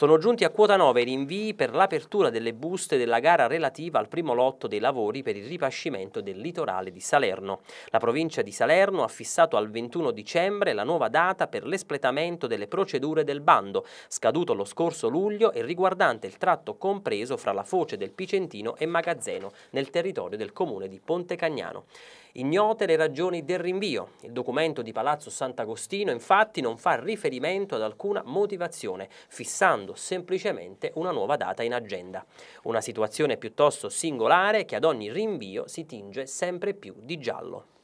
Sono giunti a quota 9 i rinvii per l'apertura delle buste della gara relativa al primo lotto dei lavori per il ripascimento del litorale di Salerno. La provincia di Salerno ha fissato al 21 dicembre la nuova data per l'espletamento delle procedure del bando, scaduto lo scorso luglio e riguardante il tratto compreso fra la foce del Picentino e Magazzeno nel territorio del comune di Ponte Cagnano. Ignote le ragioni del rinvio. Il documento di Palazzo Sant'Agostino infatti non fa riferimento ad alcuna motivazione, fissando indicando semplicemente una nuova data in agenda. Una situazione piuttosto singolare che ad ogni rinvio si tinge sempre più di giallo.